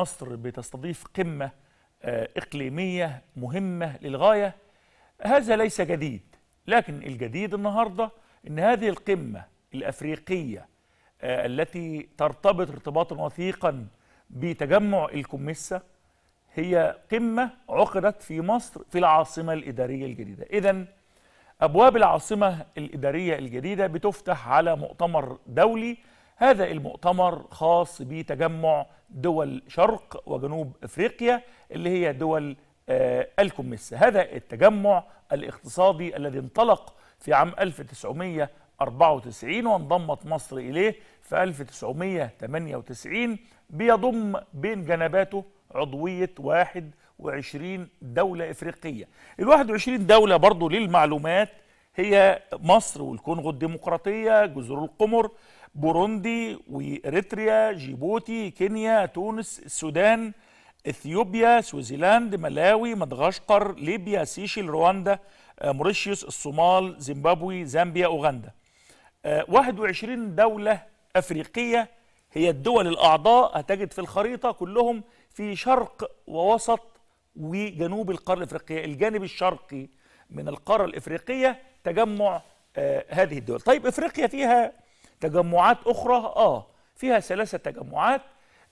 مصر بتستضيف قمة آه، إقليمية مهمة للغاية هذا ليس جديد لكن الجديد النهاردة أن هذه القمة الأفريقية آه، التي ترتبط ارتباطا وثيقا بتجمع الكمسة هي قمة عقدت في مصر في العاصمة الإدارية الجديدة إذا أبواب العاصمة الإدارية الجديدة بتفتح على مؤتمر دولي هذا المؤتمر خاص بتجمع دول شرق وجنوب افريقيا اللي هي دول آه، الكمس هذا التجمع الاقتصادي الذي انطلق في عام 1994 وانضمت مصر اليه في 1998 بيضم بين جنباته عضويه 21 دوله افريقيه ال 21 دوله برضه للمعلومات هي مصر والكونغو الديمقراطيه جزر القمر بوروندي واريتريا جيبوتي كينيا تونس السودان اثيوبيا سويسلاند ملاوي مدغشقر ليبيا سيشيل رواندا آه، موريشيوس الصومال زيمبابوي زامبيا اوغندا 21 آه، دولة أفريقية هي الدول الأعضاء هتجد في الخريطة كلهم في شرق ووسط وجنوب القارة الإفريقية الجانب الشرقي من القارة الإفريقية تجمع آه، هذه الدول طيب إفريقيا فيها تجمعات أخرى آه فيها ثلاثة تجمعات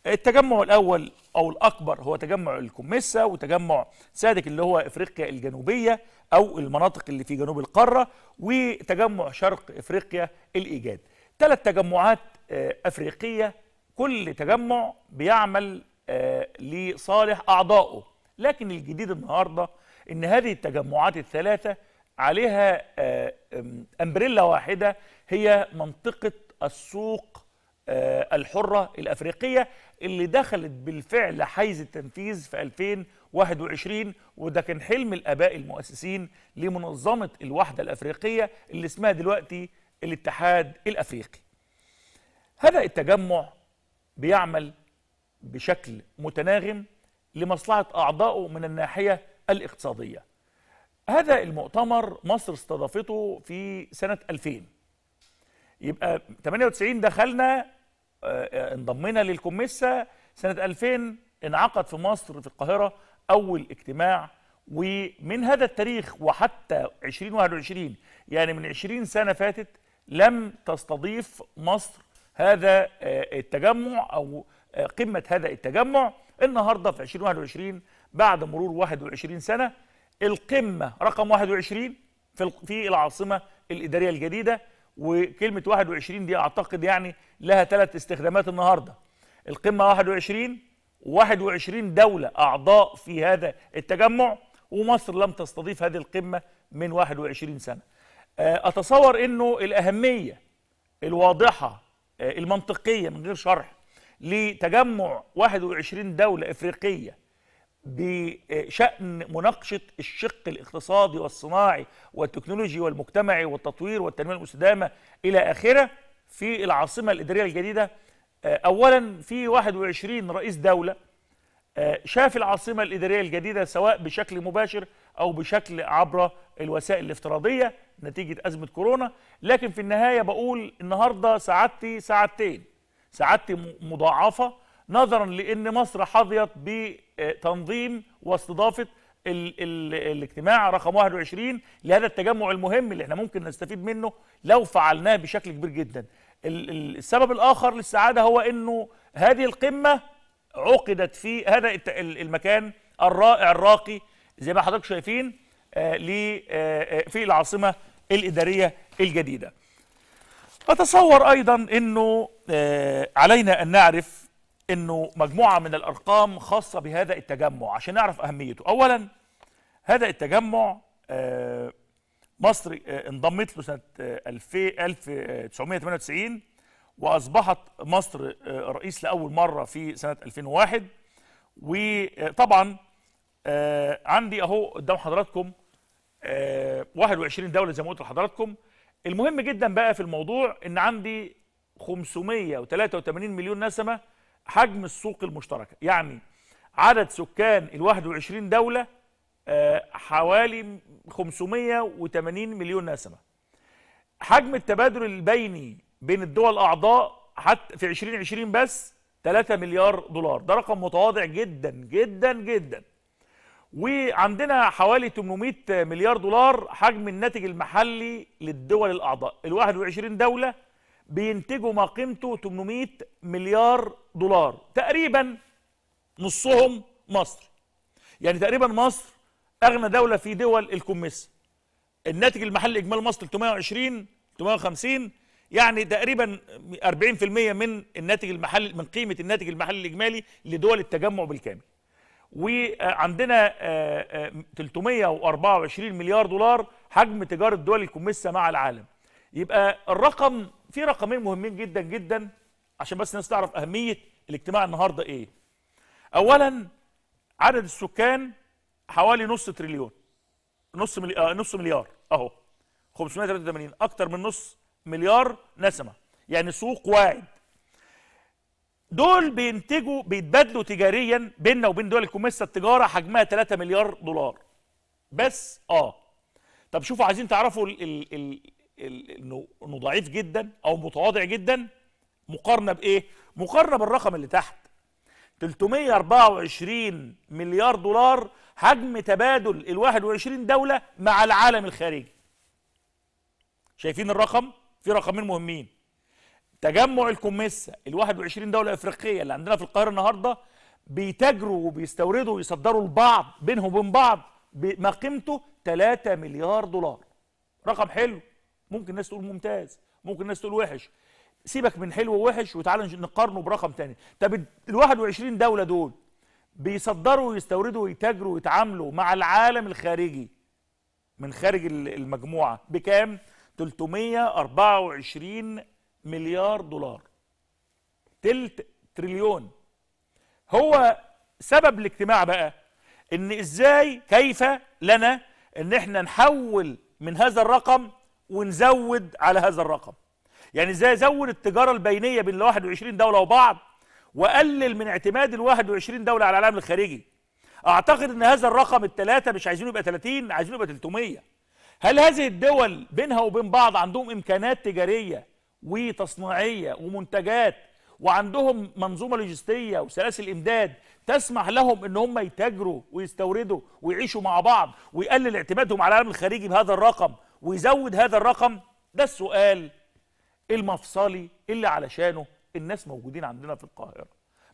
التجمع الأول أو الأكبر هو تجمع الكوميسا وتجمع سادك اللي هو إفريقيا الجنوبية أو المناطق اللي في جنوب القارة وتجمع شرق إفريقيا الإيجاد ثلاث تجمعات آه، أفريقية كل تجمع بيعمل آه، لصالح أعضائه لكن الجديد النهاردة إن هذه التجمعات الثلاثة عليها آه، امبريلا واحده هي منطقه السوق آه، الحره الافريقيه اللي دخلت بالفعل حيز التنفيذ في 2021 وده كان حلم الاباء المؤسسين لمنظمه الوحده الافريقيه اللي اسمها دلوقتي الاتحاد الافريقي. هذا التجمع بيعمل بشكل متناغم لمصلحه اعضائه من الناحيه الاقتصاديه. هذا المؤتمر مصر استضافته في سنة 2000 يبقى 98 دخلنا آه، آه، انضمينا للكمسة سنة 2000 انعقد في مصر في القاهرة أول اجتماع ومن هذا التاريخ وحتى 2021 يعني من 20 سنة فاتت لم تستضيف مصر هذا آه، التجمع أو قمة هذا التجمع النهاردة في 2021 بعد مرور 21 سنة القمة رقم 21 في في العاصمة الإدارية الجديدة وكلمة 21 دي أعتقد يعني لها ثلاث استخدامات النهاردة القمة 21 21 دولة أعضاء في هذا التجمع ومصر لم تستضيف هذه القمة من 21 سنة آه، أتصور أنه الأهمية الواضحة آه، المنطقية من غير شرح لتجمع 21 دولة إفريقية بشأن مناقشة الشق الاقتصادي والصناعي والتكنولوجي والمجتمعي والتطوير والتنمية المستدامة إلى آخره في العاصمة الإدارية الجديدة آه، أولا في 21 رئيس دولة آه، شاف العاصمة الإدارية الجديدة سواء بشكل مباشر أو بشكل عبر الوسائل الافتراضية نتيجة أزمة كورونا لكن في النهاية بقول النهاردة سعادتي ساعتين سعادتي مضاعفة نظرا لأن مصر حظيت ب آه، تنظيم واستضافه ال ال الاجتماع رقم 21 لهذا التجمع المهم اللي احنا ممكن نستفيد منه لو فعلناه بشكل كبير جدا السبب الاخر للسعاده هو انه هذه القمه عقدت في هذا المكان الرائع الراقي زي ما حضرتك شايفين آه، آه، في العاصمه الاداريه الجديده اتصور ايضا انه علينا ان نعرف انه مجموعه من الارقام خاصه بهذا التجمع عشان نعرف اهميته اولا هذا التجمع آه، مصر آه، انضمت له سنه 1998 آه، واصبحت مصر رئيس لاول مره في سنه 2001 وطبعا عندي اهو قدام حضراتكم 21 دوله زي ما قلت لحضراتكم المهم جدا بقى في الموضوع ان عندي 583 مليون نسمه حجم السوق المشتركه يعني عدد سكان ال 21 دوله آه، حوالي 580 مليون نسمه حجم التبادل البيني بين الدول الاعضاء حتى في 2020 بس 3 مليار دولار ده رقم متواضع جدا جدا جدا وعندنا حوالي 800 مليار دولار حجم الناتج المحلي للدول الاعضاء ال 21 دوله بينتجوا ما قيمته 800 مليار دولار تقريبا نصهم مصر يعني تقريبا مصر اغنى دوله في دول الكوميس الناتج المحلي اجمالي مصر 320 350 يعني تقريبا 40% من الناتج المحلي من قيمه الناتج المحلي الاجمالي لدول التجمع بالكامل وعندنا 324 آه، آه، مليار دولار حجم تجاره دول الكمسه مع العالم يبقى الرقم في رقمين مهمين جدا جدا عشان بس الناس تعرف اهميه الاجتماع النهارده ايه اولا عدد السكان حوالي نص تريليون نص ملي... آه نص مليار اهو 583 اكتر من نص مليار نسمه يعني سوق واعد دول بينتجوا بيتبادلوا تجاريا بيننا وبين دول الكوميسا التجاره حجمها 3 مليار دولار بس اه طب شوفوا عايزين تعرفوا الـ الـ انه انه ضعيف جدا او متواضع جدا مقارنه بايه؟ مقارنه بالرقم اللي تحت 324 مليار دولار حجم تبادل ال 21 دوله مع العالم الخارجي. شايفين الرقم؟ في رقمين مهمين. تجمع الكوميسا ال 21 دوله افريقيه اللي عندنا في القاهره النهارده بيتاجروا وبيستوردوا ويصدروا لبعض بينهم وبين بعض ما قيمته 3 مليار دولار. رقم حلو ممكن الناس تقول ممتاز ممكن الناس تقول وحش سيبك من حلو ووحش وتعالى نقارنه برقم تاني طب ال 21 دوله دول بيصدروا ويستوردوا ويتاجروا ويتعاملوا مع العالم الخارجي من خارج المجموعه بكام 324 مليار دولار تلت تريليون هو سبب الاجتماع بقى ان ازاي كيف لنا ان احنا نحول من هذا الرقم ونزود على هذا الرقم يعني ازاي ازود التجارة البينية بين ال 21 دولة وبعض واقلل من اعتماد ال 21 دولة على العالم الخارجي اعتقد ان هذا الرقم الثلاثة مش عايزينه يبقى 30 عايزينه يبقى 300 هل هذه الدول بينها وبين بعض عندهم امكانات تجارية وتصنيعية ومنتجات وعندهم منظومة لوجستية وسلاسل امداد تسمح لهم ان هم يتاجروا ويستوردوا ويعيشوا مع بعض ويقلل اعتمادهم على العالم الخارجي بهذا الرقم ويزود هذا الرقم ده السؤال المفصلي اللي علشانه الناس موجودين عندنا في القاهرة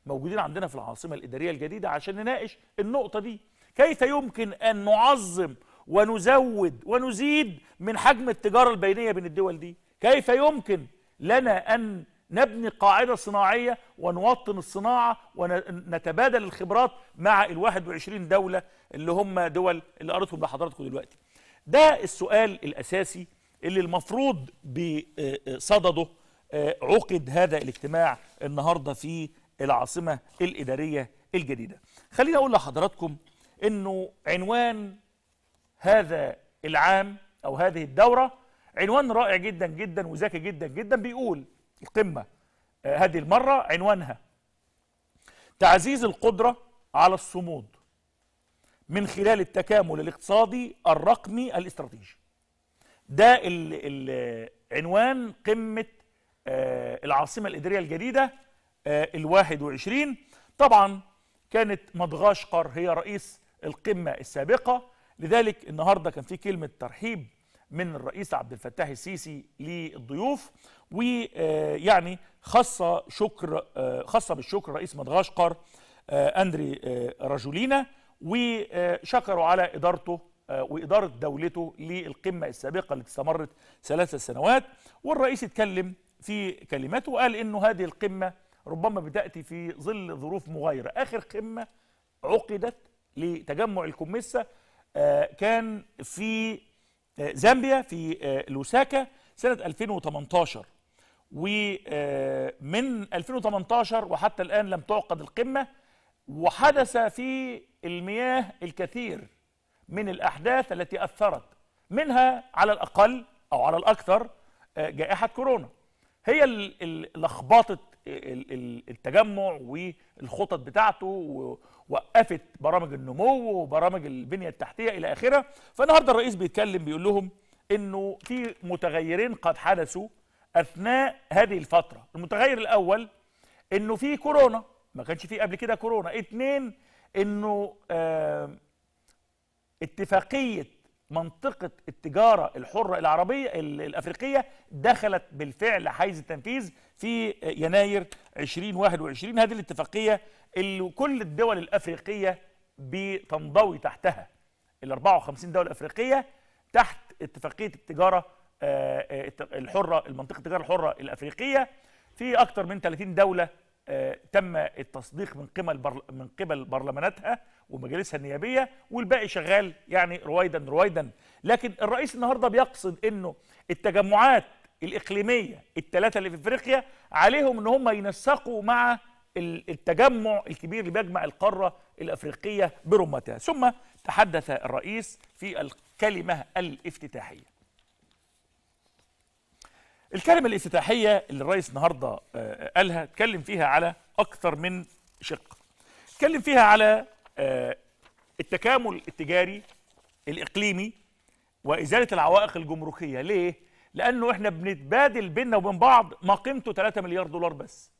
موجودين عندنا في العاصمة الإدارية الجديدة عشان نناقش النقطة دي كيف يمكن أن نعظم ونزود ونزيد من حجم التجارة البينية بين الدول دي كيف يمكن لنا أن نبني قاعدة صناعية ونوطن الصناعة ونتبادل الخبرات مع ال 21 دولة اللي هم دول اللي قريتهم لحضراتكم دلوقتي ده السؤال الأساسي اللي المفروض بصدده آه، آه، آه، عقد هذا الاجتماع النهاردة في العاصمة الإدارية الجديدة خليني أقول لحضراتكم أنه عنوان هذا العام أو هذه الدورة عنوان رائع جدا جدا وذكي جدا جدا بيقول القمة هذه المرة عنوانها تعزيز القدرة على الصمود من خلال التكامل الاقتصادي الرقمي الاستراتيجي ده ال ال عنوان قمة آه، العاصمة الإدارية الجديدة آه، الواحد وعشرين طبعا كانت مدغشقر هي رئيس القمة السابقة لذلك النهاردة كان في كلمة ترحيب من الرئيس عبد الفتاح السيسي للضيوف ويعني آه، خاصة شكر خاصة بالشكر رئيس مدغشقر أندري رجولينا وشكروا على إدارته آه، وإدارة دولته للقمة السابقة اللي استمرت ثلاث سنوات والرئيس اتكلم في كلماته وقال إنه هذه القمة ربما بتأتي في ظل ظروف مغايرة آخر قمة عقدت لتجمع الكمسة آه، كان في آه، زامبيا في لوساكا سنة 2018 ومن 2018 وحتى الآن لم تعقد القمة وحدث في المياه الكثير من الأحداث التي أثرت منها على الأقل أو على الأكثر آه، جائحة كورونا هي لخبطت التجمع والخطط بتاعته ووقفت برامج النمو وبرامج البنية التحتية إلى آخره فالنهاردة الرئيس بيتكلم بيقول لهم إنه في متغيرين قد حدثوا أثناء هذه الفترة المتغير الأول إنه في كورونا ما كانش في قبل كده كورونا اتنين انه آه، اتفاقيه منطقه التجاره الحره العربيه الافريقيه دخلت بالفعل حيز التنفيذ في يناير 2021 هذه الاتفاقيه اللي كل الدول الافريقيه بتنضوي تحتها ال 54 دوله افريقيه تحت اتفاقيه التجاره آه، آه، الحره المنطقه التجاره الحره الافريقيه في اكثر من 30 دوله آه، تم التصديق من قبل من قبل برلماناتها ومجالسها النيابيه والباقي شغال يعني رويدا رويدا لكن الرئيس النهارده بيقصد انه التجمعات الاقليميه الثلاثه اللي في افريقيا عليهم ان هم ينسقوا مع التجمع الكبير اللي بيجمع القاره الافريقيه برمتها ثم تحدث الرئيس في الكلمه الافتتاحيه الكلمة الافتتاحية اللي الرئيس النهاردة آه، قالها اتكلم فيها على أكثر من شق اتكلم فيها على آه، التكامل التجاري الإقليمي وإزالة العوائق الجمركية ليه؟ لأنه إحنا بنتبادل بينا وبين بعض ما قيمته 3 مليار دولار بس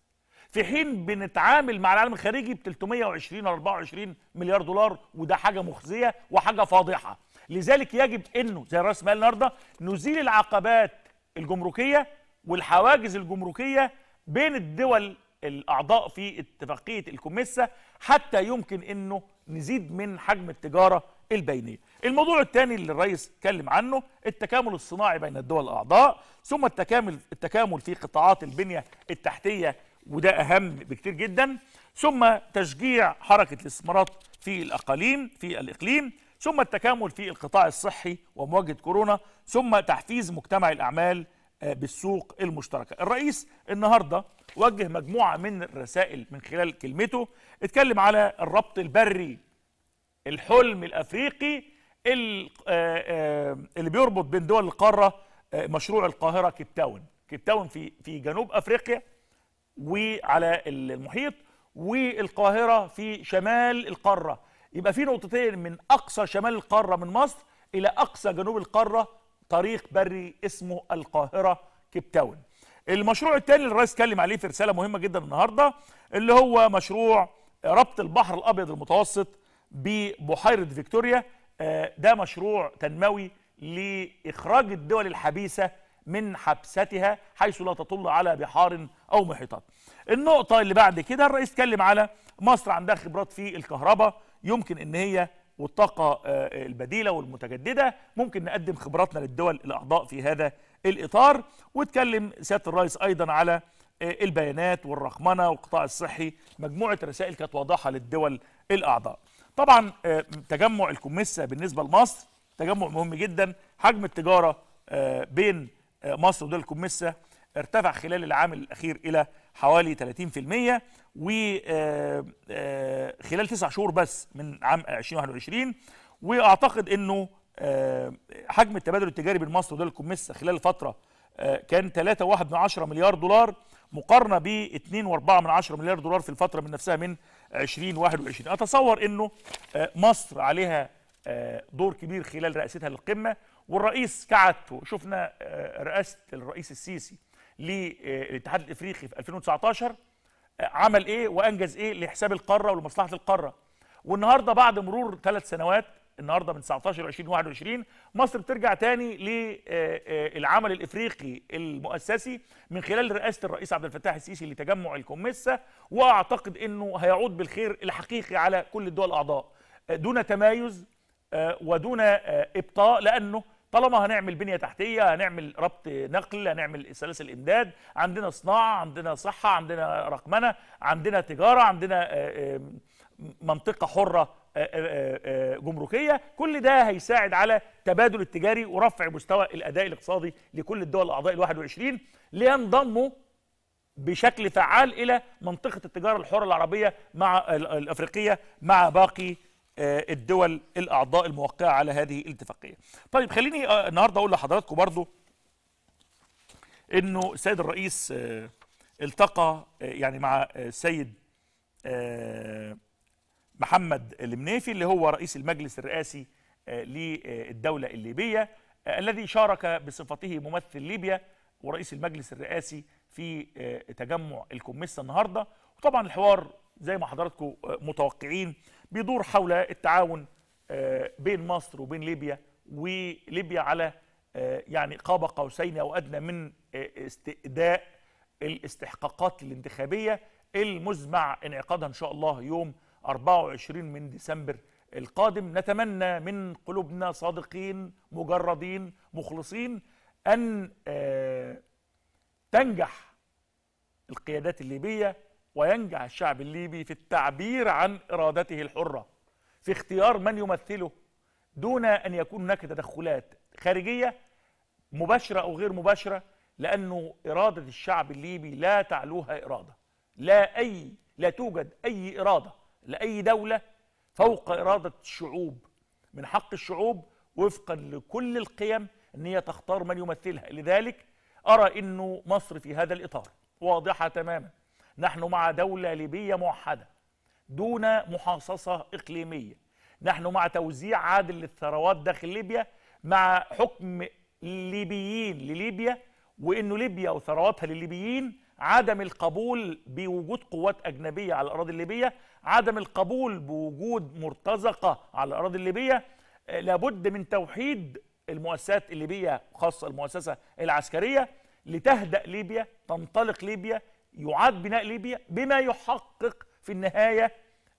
في حين بنتعامل مع العالم الخارجي ب 320 أو 24 مليار دولار وده حاجة مخزية وحاجة فاضحة لذلك يجب انه زي الرئيس قال النهارده نزيل العقبات الجمركيه والحواجز الجمركيه بين الدول الاعضاء في اتفاقيه الكوميسا حتى يمكن انه نزيد من حجم التجاره البينيه. الموضوع الثاني اللي الرئيس اتكلم عنه التكامل الصناعي بين الدول الاعضاء ثم التكامل التكامل في قطاعات البنيه التحتيه وده اهم بكتير جدا ثم تشجيع حركه الاستثمارات في الاقاليم في الاقليم ثم التكامل في القطاع الصحي ومواجهة كورونا ثم تحفيز مجتمع الأعمال آه، بالسوق المشتركة الرئيس النهاردة وجه مجموعة من الرسائل من خلال كلمته اتكلم على الربط البري الحلم الأفريقي آه، آه، اللي بيربط بين دول القارة مشروع القاهرة كيب تاون كيب تاون في في جنوب أفريقيا وعلى المحيط والقاهرة في شمال القارة يبقى في نقطتين من اقصى شمال القاره من مصر الى اقصى جنوب القاره طريق بري اسمه القاهره كيب تاون المشروع الثاني اللي الرئيس اتكلم عليه في رساله مهمه جدا النهارده اللي هو مشروع ربط البحر الابيض المتوسط ببحيره فيكتوريا آه، ده مشروع تنموي لاخراج الدول الحبيسه من حبستها حيث لا تطل على بحار او محيطات النقطه اللي بعد كده الرئيس اتكلم على مصر عندها خبرات في الكهرباء يمكن ان هي والطاقه آه، البديله والمتجدده ممكن نقدم خبراتنا للدول الاعضاء في هذا الاطار واتكلم سياده الرئيس ايضا على آه، البيانات والرقمنه والقطاع الصحي مجموعه رسائل كانت واضحه للدول الاعضاء طبعا آه، تجمع الكوميسا بالنسبه لمصر تجمع مهم جدا حجم التجاره بين مصر ودول الكوميسا ارتفع خلال العام الأخير إلى حوالي 30% وخلال آه، آه، تسع شهور بس من عام 2021 وأعتقد أنه آه، حجم التبادل التجاري بين مصر ودول الكوميسا خلال الفترة كان 3.1 مليار دولار مقارنة ب 2.4 مليار دولار في الفترة من نفسها من 2021 أتصور أنه مصر عليها دور كبير خلال رئاستها للقمة والرئيس كعت وشفنا رئاسة الرئيس السيسي للاتحاد الافريقي في 2019 آه، عمل ايه وانجز ايه لحساب القاره ولمصلحه القاره والنهارده بعد مرور ثلاث سنوات النهارده من 19 ل 20 21 مصر بترجع تاني للعمل آه، آه، الافريقي المؤسسي من خلال رئاسه الرئيس عبد الفتاح السيسي لتجمع الكوميسا واعتقد انه هيعود بالخير الحقيقي على كل الدول الاعضاء دون تمايز ودون ابطاء لانه طالما هنعمل بنيه تحتيه هنعمل ربط نقل هنعمل سلاسل امداد عندنا صناعه عندنا صحه عندنا رقمنه عندنا تجاره عندنا آه، آه، منطقه حره آه، جمركيه كل ده هيساعد على تبادل التجاري ورفع مستوى الاداء الاقتصادي لكل الدول الاعضاء ال 21 لينضموا بشكل فعال الى منطقه التجاره الحره العربيه مع الافريقيه مع باقي آه، الدول الاعضاء الموقعه على هذه الاتفاقيه. طيب خليني آه، النهارده اقول لحضراتكم برضو انه السيد الرئيس آه، التقى يعني مع السيد محمد المنيفي اللي هو رئيس المجلس الرئاسي للدوله الليبيه الذي شارك بصفته ممثل ليبيا ورئيس المجلس الرئاسي في تجمع الكوميسا النهارده وطبعا الحوار زي ما حضراتكم آه، متوقعين بيدور حول التعاون آه، بين مصر وبين ليبيا وليبيا على آه، يعني قاب قوسين او ادنى من استئداء الاستحقاقات الانتخابيه المزمع انعقادها ان شاء الله يوم 24 من ديسمبر القادم نتمنى من قلوبنا صادقين مجردين مخلصين ان تنجح القيادات الليبيه وينجح الشعب الليبي في التعبير عن إرادته الحرة في اختيار من يمثله دون أن يكون هناك تدخلات خارجية مباشرة أو غير مباشرة لأنه إرادة الشعب الليبي لا تعلوها إرادة لا أي لا توجد أي إرادة لأي دولة فوق إرادة الشعوب من حق الشعوب وفقا لكل القيم أن هي تختار من يمثلها لذلك أرى أنه مصر في هذا الإطار واضحة تماما نحن مع دولة ليبية موحدة دون محاصصة إقليمية نحن مع توزيع عادل للثروات داخل ليبيا مع حكم الليبيين لليبيا وإنه ليبيا وثرواتها للليبيين عدم القبول بوجود قوات أجنبية على الأراضي الليبية عدم القبول بوجود مرتزقة على الأراضي الليبية لابد من توحيد المؤسسات الليبية خاصة المؤسسة العسكرية لتهدأ ليبيا تنطلق ليبيا يعاد بناء ليبيا بما يحقق في النهاية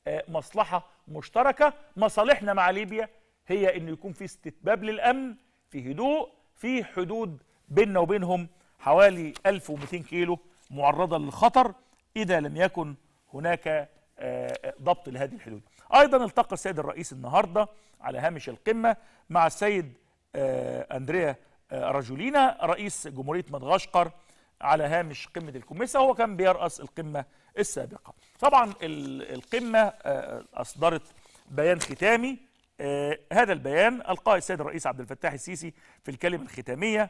آه، مصلحة مشتركة مصالحنا مع ليبيا هي أن يكون في استتباب للأمن في هدوء في حدود بيننا وبينهم حوالي 1200 كيلو معرضة للخطر إذا لم يكن هناك آه، آه، ضبط لهذه الحدود أيضا التقى السيد الرئيس النهاردة على هامش القمة مع السيد أندريا رجولينا رئيس جمهورية مدغشقر على هامش قمه الكوميسا هو كان بيرأس القمه السابقه طبعا القمه آه، آه، اصدرت بيان ختامي آه، هذا البيان القاه السيد الرئيس عبد الفتاح السيسي في الكلمه الختاميه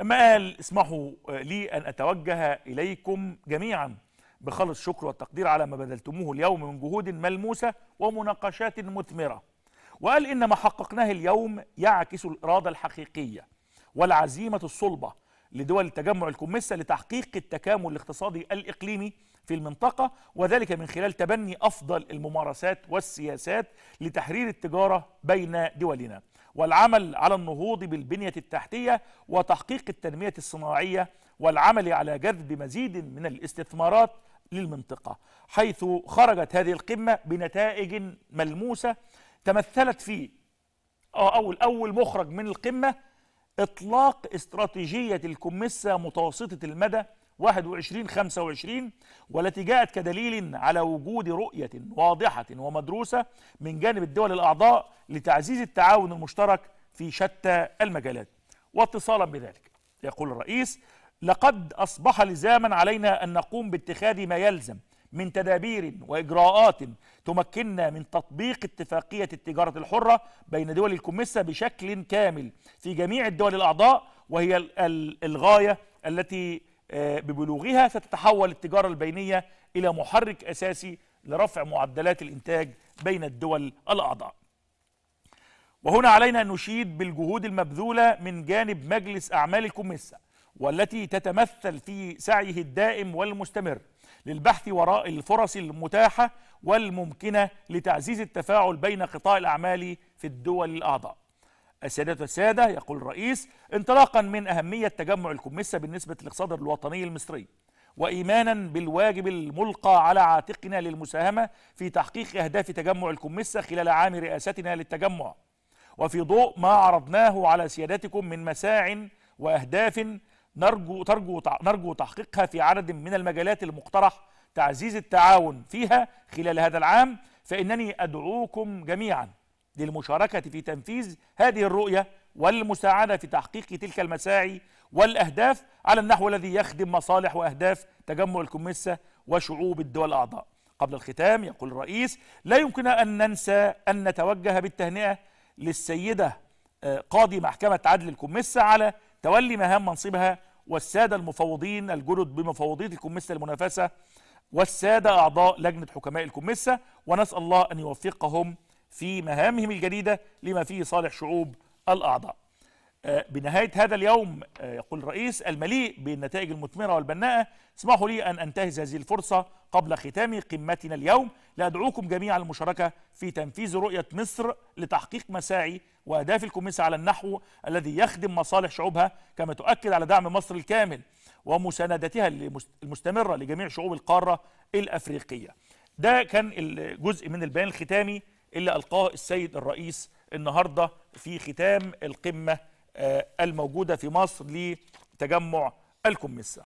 لما قال اسمحوا لي ان اتوجه اليكم جميعا بخلص شكر والتقدير على ما بذلتموه اليوم من جهود ملموسه ومناقشات مثمره وقال ان ما حققناه اليوم يعكس الاراده الحقيقيه والعزيمه الصلبه لدول تجمع الكمسة لتحقيق التكامل الاقتصادي الإقليمي في المنطقة وذلك من خلال تبني أفضل الممارسات والسياسات لتحرير التجارة بين دولنا والعمل على النهوض بالبنية التحتية وتحقيق التنمية الصناعية والعمل على جذب مزيد من الاستثمارات للمنطقة حيث خرجت هذه القمة بنتائج ملموسة تمثلت في أو الأول مخرج من القمة إطلاق استراتيجية الكمسة متوسطة المدى 21-25 والتي جاءت كدليل على وجود رؤية واضحة ومدروسة من جانب الدول الأعضاء لتعزيز التعاون المشترك في شتى المجالات واتصالا بذلك يقول الرئيس لقد أصبح لزاما علينا أن نقوم باتخاذ ما يلزم من تدابير وإجراءات تمكننا من تطبيق اتفاقية التجارة الحرة بين دول الكمسة بشكل كامل في جميع الدول الأعضاء وهي الغاية التي آه، ببلوغها ستتحول التجارة البينية إلى محرك أساسي لرفع معدلات الإنتاج بين الدول الأعضاء وهنا علينا أن نشيد بالجهود المبذولة من جانب مجلس أعمال الكمسة والتي تتمثل في سعيه الدائم والمستمر للبحث وراء الفرص المتاحة والممكنة لتعزيز التفاعل بين قطاع الأعمال في الدول الأعضاء السادة السادة يقول الرئيس انطلاقا من أهمية تجمع الكمسة بالنسبة للاقتصاد الوطني المصري وإيمانا بالواجب الملقى على عاتقنا للمساهمة في تحقيق أهداف تجمع الكمسة خلال عام رئاستنا للتجمع وفي ضوء ما عرضناه على سيادتكم من مساع وأهداف نرجو ترجو نرجو تحقيقها في عدد من المجالات المقترح تعزيز التعاون فيها خلال هذا العام فإنني أدعوكم جميعا للمشاركة في تنفيذ هذه الرؤية والمساعدة في تحقيق تلك المساعي والأهداف على النحو الذي يخدم مصالح وأهداف تجمع الكوميسا وشعوب الدول الأعضاء قبل الختام يقول الرئيس لا يمكن أن ننسى أن نتوجه بالتهنئة للسيدة آه، قاضي محكمة عدل الكوميسا على تولي مهام منصبها والسادة المفوضين الجدد بمفوضية الكمسة المنافسة والسادة أعضاء لجنة حكماء الكمسة ونسأل الله أن يوفقهم في مهامهم الجديدة لما فيه صالح شعوب الأعضاء آه، بنهاية هذا اليوم آه، يقول الرئيس المليء بالنتائج المثمرة والبناءة اسمحوا لي أن أنتهز هذه الفرصة قبل ختام قمتنا اليوم لأدعوكم جميعا للمشاركة في تنفيذ رؤية مصر لتحقيق مساعي وأهداف الكوميسا على النحو الذي يخدم مصالح شعوبها كما تؤكد على دعم مصر الكامل ومساندتها المستمرة لجميع شعوب القارة الأفريقية ده كان الجزء من البيان الختامي اللي ألقاه السيد الرئيس النهاردة في ختام القمة آه، الموجودة في مصر لتجمع الكوميسا